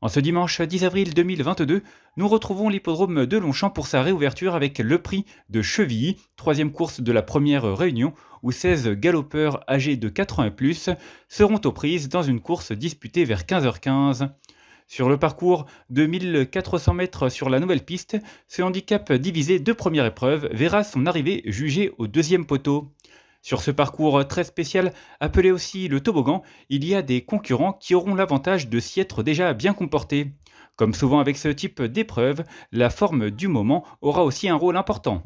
En ce dimanche 10 avril 2022, nous retrouvons l'hippodrome de Longchamp pour sa réouverture avec le prix de Chevilly, troisième course de la première réunion, où 16 galopeurs âgés de 4 ans et plus seront aux prises dans une course disputée vers 15h15. Sur le parcours de 1400 mètres sur la nouvelle piste, ce handicap divisé de première épreuve verra son arrivée jugée au deuxième poteau. Sur ce parcours très spécial, appelé aussi le toboggan, il y a des concurrents qui auront l'avantage de s'y être déjà bien comportés. Comme souvent avec ce type d'épreuve, la forme du moment aura aussi un rôle important.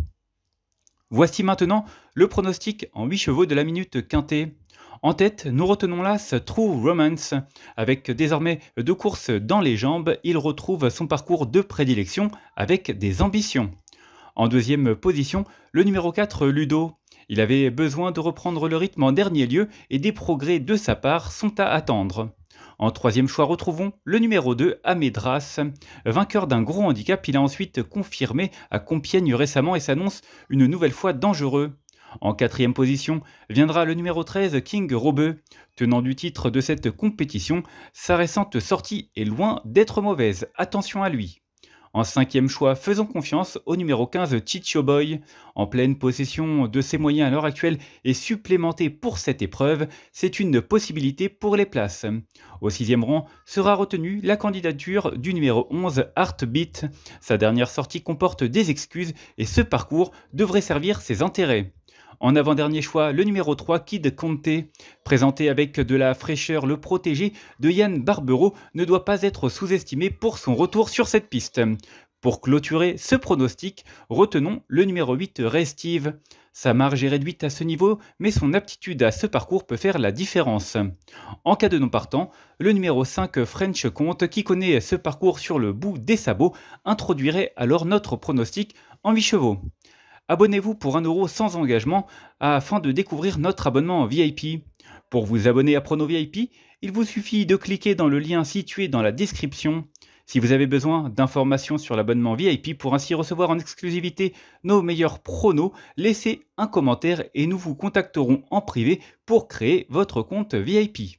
Voici maintenant le pronostic en 8 chevaux de la minute quintée. En tête, nous retenons là ce True Romance. Avec désormais deux courses dans les jambes, il retrouve son parcours de prédilection avec des ambitions. En deuxième position, le numéro 4 Ludo. Il avait besoin de reprendre le rythme en dernier lieu et des progrès de sa part sont à attendre. En troisième choix, retrouvons le numéro 2, Amédras. Vainqueur d'un gros handicap, il a ensuite confirmé à Compiègne récemment et s'annonce une nouvelle fois dangereux. En quatrième position viendra le numéro 13 King Robeux. Tenant du titre de cette compétition, sa récente sortie est loin d'être mauvaise, attention à lui. En cinquième choix, faisons confiance au numéro 15 Chicho Boy. En pleine possession de ses moyens à l'heure actuelle et supplémenté pour cette épreuve, c'est une possibilité pour les places. Au sixième rang sera retenue la candidature du numéro 11 Heartbeat. Sa dernière sortie comporte des excuses et ce parcours devrait servir ses intérêts. En avant-dernier choix, le numéro 3, Kid Conte, présenté avec de la fraîcheur, le protégé de Yann Barbero ne doit pas être sous-estimé pour son retour sur cette piste. Pour clôturer ce pronostic, retenons le numéro 8 Restive. Sa marge est réduite à ce niveau, mais son aptitude à ce parcours peut faire la différence. En cas de non partant, le numéro 5 French Comte, qui connaît ce parcours sur le bout des sabots, introduirait alors notre pronostic en 8 chevaux abonnez-vous pour 1€ sans engagement afin de découvrir notre abonnement VIP. Pour vous abonner à Prono VIP, il vous suffit de cliquer dans le lien situé dans la description. Si vous avez besoin d'informations sur l'abonnement VIP pour ainsi recevoir en exclusivité nos meilleurs pronos, laissez un commentaire et nous vous contacterons en privé pour créer votre compte VIP.